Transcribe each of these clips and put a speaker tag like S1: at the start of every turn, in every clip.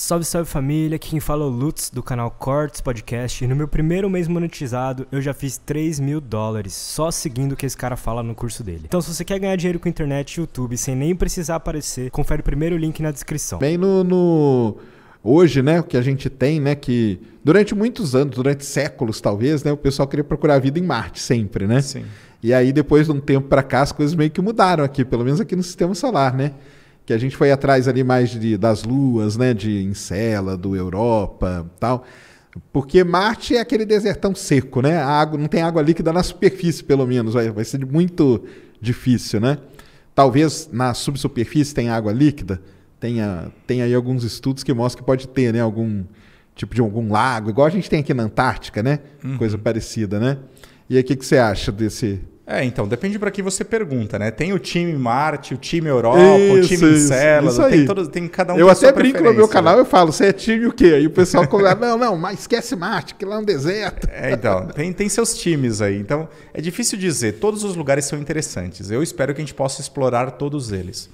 S1: Salve, salve família, aqui quem fala é o Lutz do canal Cortes Podcast e no meu primeiro mês monetizado eu já fiz 3 mil dólares só seguindo o que esse cara fala no curso dele. Então se você quer ganhar dinheiro com internet e YouTube sem nem precisar aparecer, confere o primeiro link na descrição. Bem
S2: no, no... hoje, né, o que a gente tem, né, que durante muitos anos, durante séculos talvez, né, o pessoal queria procurar a vida em Marte sempre, né? Sim. E aí depois de um tempo para cá as coisas meio que mudaram aqui, pelo menos aqui no sistema solar, né? que a gente foi atrás ali mais de, das luas, né, de do Europa, tal. Porque Marte é aquele desertão seco, né? A água, não tem água líquida na superfície, pelo menos. Vai, vai ser muito difícil, né? Talvez na subsuperfície tenha água líquida. Tenha, tem aí alguns estudos que mostram que pode ter, né? Algum tipo de algum lago, igual a gente tem aqui na Antártica, né? Uhum. Coisa parecida, né? E aí, o que, que você acha desse, é, então, depende para que você pergunta, né? Tem o
S1: time Marte, o time Europa, isso, o time isso, tem, todo, tem cada um Eu até brinco no meu né? canal, eu
S2: falo, você é time o quê? Aí o
S1: pessoal começa,
S2: não, não, mas esquece Marte, que lá é um deserto.
S1: É, então, tem, tem seus times aí. Então, é difícil dizer, todos os lugares são interessantes. Eu espero que a gente possa explorar todos eles.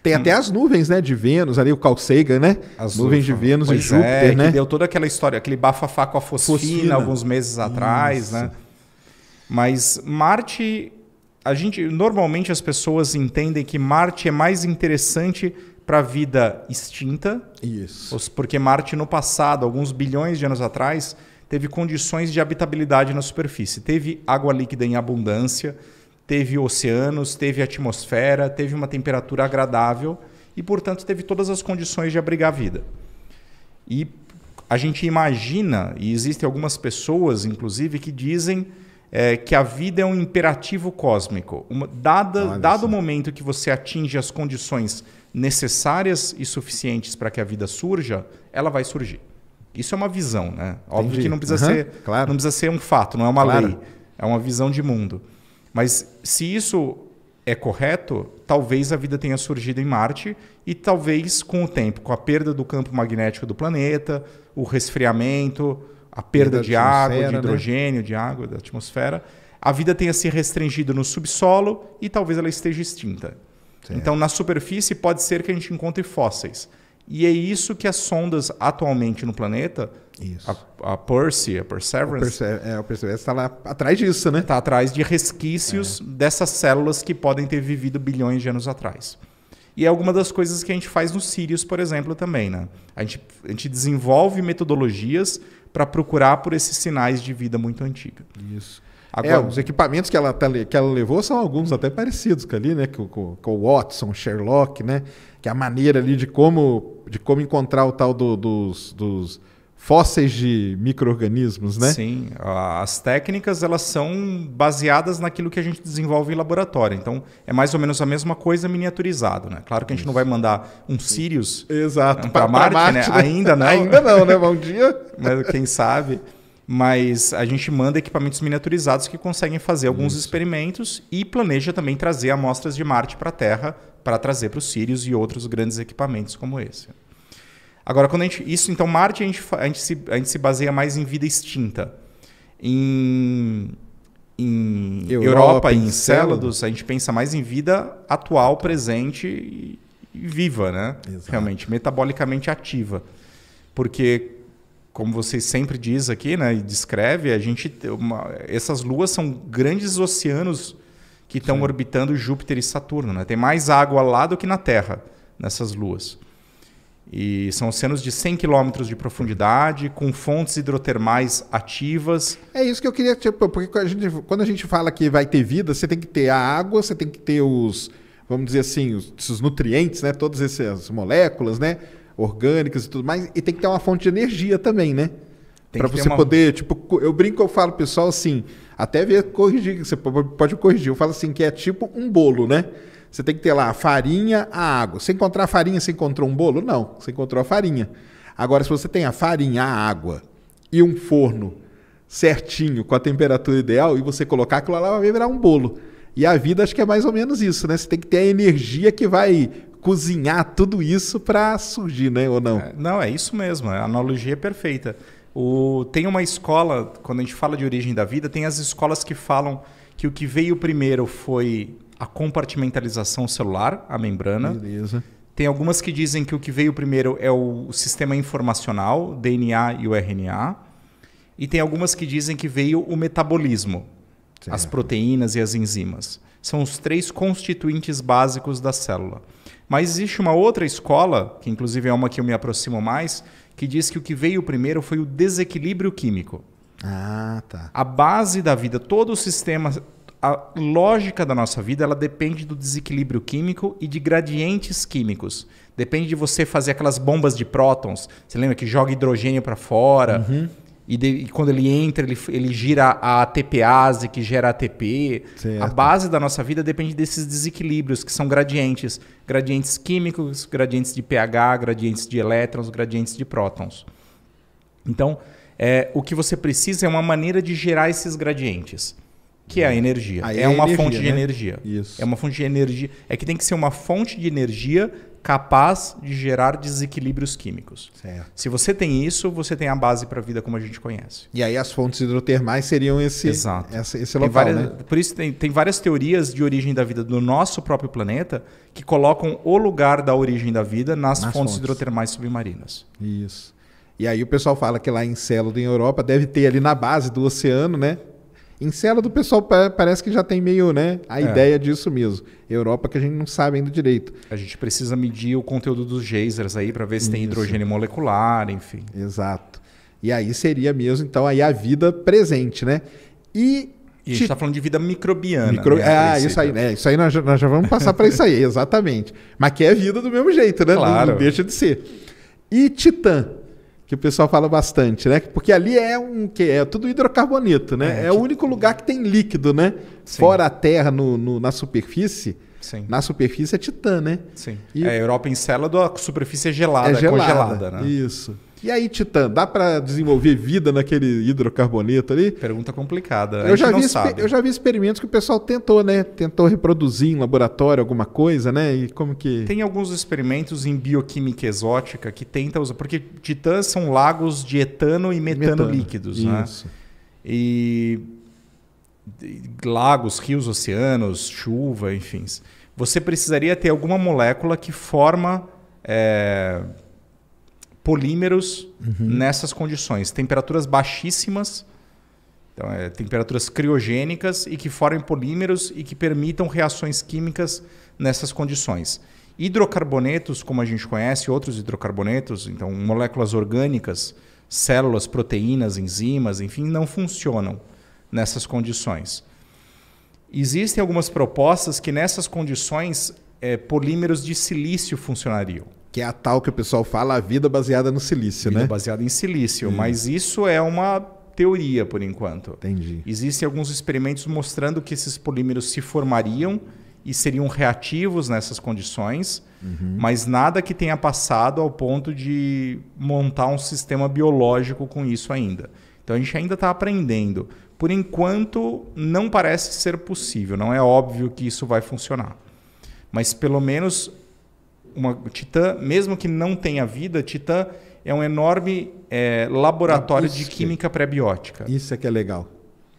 S2: Tem hum. até as nuvens, né, de Vênus, ali o Carl né? As nuvens de Vênus pois e é, Júpiter, é, né? Que
S1: deu toda aquela história, aquele bafafá com a fosfina, fosfina. alguns meses atrás, né? Isso. né? Mas Marte, a gente normalmente as pessoas entendem que Marte é mais interessante para a vida extinta. Isso. Porque Marte no passado, alguns bilhões de anos atrás, teve condições de habitabilidade na superfície, teve água líquida em abundância, teve oceanos, teve atmosfera, teve uma temperatura agradável e, portanto, teve todas as condições de abrigar a vida. E a gente imagina, e existem algumas pessoas, inclusive, que dizem é, que a vida é um imperativo cósmico. Uma, dada, dado o momento que você atinge as condições necessárias e suficientes para que a vida surja, ela vai surgir. Isso é uma visão, né? Óbvio Entendi. que não precisa, uhum, ser, claro. não precisa ser um fato, não é uma claro. lei. É uma visão de mundo. Mas se isso é correto, talvez a vida tenha surgido em Marte e talvez com o tempo, com a perda do campo magnético do planeta, o resfriamento, a perda de água, de né? hidrogênio, né? de água da atmosfera, a vida tenha se restringido no subsolo e talvez ela esteja extinta. Certo. Então, na superfície, pode ser que a gente encontre fósseis. E é isso que as sondas atualmente no planeta, isso. A, a Percy, a Perseverance. O, Perse é, o Perseverance está lá atrás disso, né? Está atrás de resquícios é. dessas células que podem ter vivido bilhões de anos atrás. E é alguma das coisas que a gente faz no Sirius, por exemplo, também. Né? A, gente, a gente desenvolve metodologias para procurar por esses sinais de vida muito antiga.
S2: Isso. Agora, é, os equipamentos que ela, tá que ela levou são alguns até parecidos com ali, né? Com, com, com o Watson, Sherlock, né? Que é a maneira ali de como, de como encontrar o tal do, dos, dos fósseis de micro-organismos, né? Sim, as
S1: técnicas elas são baseadas naquilo que a gente desenvolve em laboratório. Então, é mais ou menos a mesma coisa miniaturizado, né? Claro que a gente Isso. não vai mandar um Sirius Exato, né, para Marte, Marte né? Né? ainda não. ainda não, né? Bom dia. Mas quem sabe mas a gente manda equipamentos miniaturizados que conseguem fazer alguns Isso. experimentos e planeja também trazer amostras de Marte para a Terra para trazer para o Sirius e outros grandes equipamentos como esse. Agora, quando a gente. Isso, então, Marte a gente, a gente, se, a gente se baseia mais em vida extinta. Em, em Europa, Europa em Céladus a gente pensa mais em vida atual, presente e, e viva, né? Exato. Realmente, metabolicamente ativa. Porque como você sempre diz aqui, né, e descreve, a gente uma, essas luas são grandes oceanos que estão orbitando Júpiter e Saturno, né? Tem mais água lá do que na Terra nessas luas. E são oceanos de 100 quilômetros de profundidade, com fontes hidrotermais ativas.
S2: É isso que eu queria, tipo, porque a gente, quando a gente fala que vai ter vida, você tem que ter a água, você tem que ter os, vamos dizer assim, os, os nutrientes, né? Todas essas moléculas, né? Orgânicas e tudo mais. E tem que ter uma fonte de energia também, né? Para você uma... poder, tipo, eu brinco, eu falo pessoal assim, até ver corrigir, você pode corrigir, eu falo assim que é tipo um bolo, né? Você tem que ter lá a farinha, a água. Se encontrar a farinha, você encontrou um bolo? Não, você encontrou a farinha. Agora, se você tem a farinha, a água e um forno certinho, com a temperatura ideal, e você colocar aquilo lá, vai virar um bolo. E a vida acho que é mais ou menos isso, né? Você tem que ter a energia que vai cozinhar tudo isso para surgir, né? Ou não? É, não,
S1: é isso mesmo. A analogia é perfeita. O, tem uma escola, quando a gente fala de origem da vida, tem as escolas que falam que o que veio primeiro foi a compartimentalização celular, a membrana. Beleza. Tem algumas que dizem que o que veio primeiro é o sistema informacional, DNA e o RNA. E tem algumas que dizem que veio o metabolismo, certo. as proteínas e as enzimas. São os três constituintes básicos da célula. Mas existe uma outra escola, que inclusive é uma que eu me aproximo mais, que diz que o que veio primeiro foi o desequilíbrio químico. Ah, tá. A base da vida, todo o sistema, a lógica da nossa vida, ela depende do desequilíbrio químico e de gradientes químicos. Depende de você fazer aquelas bombas de prótons. Você lembra que joga hidrogênio para fora? Uhum. E, de, e, quando ele entra, ele, ele gira a ATPase, que gera ATP. Certo. A base da nossa vida depende desses desequilíbrios, que são gradientes. Gradientes químicos, gradientes de pH, gradientes de elétrons, gradientes de prótons. Então, é, o que você precisa é uma maneira de gerar esses gradientes, que é a energia. Aí é, é a uma energia, fonte de né? energia. Isso. É uma fonte de energia. É que tem que ser uma fonte de energia capaz de gerar desequilíbrios químicos. Certo. Se você tem isso, você tem a base para a vida como a gente conhece.
S2: E aí as fontes hidrotermais seriam
S1: esse, Exato. esse local, várias, né? Por isso tem, tem várias teorias de origem da vida do nosso próprio planeta que colocam o lugar da origem da vida nas, nas fontes, fontes hidrotermais submarinas.
S2: Isso. E aí o pessoal fala que lá em Célula, em Europa, deve ter ali na base do oceano, né? Em cela do pessoal parece que já tem meio né, a é. ideia disso mesmo. Europa que a gente não sabe ainda direito. A gente precisa medir o conteúdo dos geysers aí para ver se Isso. tem hidrogênio molecular, enfim. Exato. E aí seria mesmo, então, aí a vida presente, né? E
S1: e a gente está falando de vida microbiana. Micro... Né, ah, isso aí, né?
S2: Isso aí nós, nós já vamos passar para isso aí, exatamente. Mas que é vida do mesmo jeito, né? Claro. Não, não deixa de ser. E Titã, que o pessoal fala bastante, né? Porque ali é um que é tudo hidrocarboneto, né? É, é o tipo- único lugar que tem líquido, né? Sim. Fora a terra no, no, na superfície. Sim. Na superfície é Titã, né? Sim.
S1: E... É, a Europa célula a superfície é gelada, é, é gelada, congelada, né?
S2: Isso. E aí, Titã, dá para desenvolver vida naquele hidrocarboneto ali? Pergunta complicada. eu, já vi eu já vi experimentos que o pessoal tentou, né? Tentou reproduzir em laboratório alguma coisa, né? E como que. Tem
S1: alguns experimentos em bioquímica exótica que tenta usar. Porque Titãs são lagos de etano e metano, metano. líquidos, né? Isso. né? E lagos, rios, oceanos, chuva, enfim. Você precisaria ter alguma molécula que forma. É polímeros uhum. nessas condições. Temperaturas baixíssimas, então, é, temperaturas criogênicas e que formem polímeros e que permitam reações químicas nessas condições. Hidrocarbonetos, como a gente conhece, outros hidrocarbonetos, então moléculas orgânicas, células, proteínas, enzimas, enfim, não funcionam nessas condições. Existem algumas propostas que nessas condições é, polímeros de silício funcionariam. Que é
S2: a tal que o pessoal fala, a vida baseada
S1: no silício, vida né? baseada em silício, hum. mas isso é uma teoria por enquanto. Entendi. Existem alguns experimentos mostrando que esses polímeros se formariam e seriam reativos nessas condições, uhum. mas nada que tenha passado ao ponto de montar um sistema biológico com isso ainda. Então a gente ainda está aprendendo. Por enquanto, não parece ser possível, não é óbvio que isso vai funcionar. Mas pelo menos uma Titã, mesmo que não tenha vida, Titã é um enorme é, laboratório de química pré-biótica. Isso é que é legal.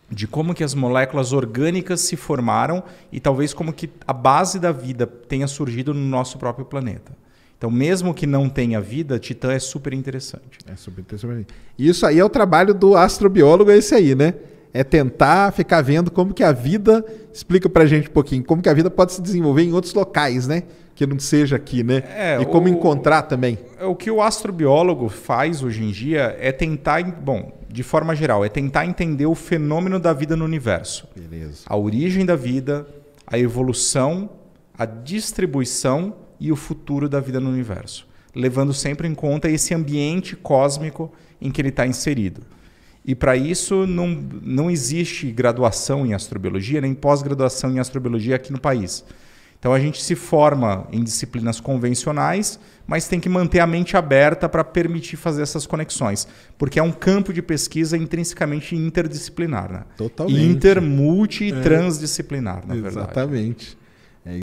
S1: De como que as moléculas orgânicas se formaram e talvez como que a base da vida tenha surgido no nosso próprio planeta. Então, mesmo que não tenha vida, Titã é super
S2: interessante. É super interessante. Isso aí é o trabalho do astrobiólogo é esse aí, né? é tentar ficar vendo como que a vida explica para gente um pouquinho como que a vida pode se desenvolver em outros locais, né? Que não seja aqui, né? É, e como o, encontrar também. É, o que o astrobiólogo
S1: faz hoje em dia é tentar, bom, de forma geral, é tentar entender o fenômeno da vida no universo. Beleza. A origem da vida, a evolução, a distribuição e o futuro da vida no universo, levando sempre em conta esse ambiente cósmico em que ele está inserido. E para isso não, não existe graduação em astrobiologia, nem pós-graduação em astrobiologia aqui no país. Então a gente se forma em disciplinas convencionais, mas tem que manter a mente aberta para permitir fazer essas conexões, porque é um campo de pesquisa intrinsecamente interdisciplinar, né? Totalmente. Intermulti e é. transdisciplinar, na Exatamente. verdade. Exatamente.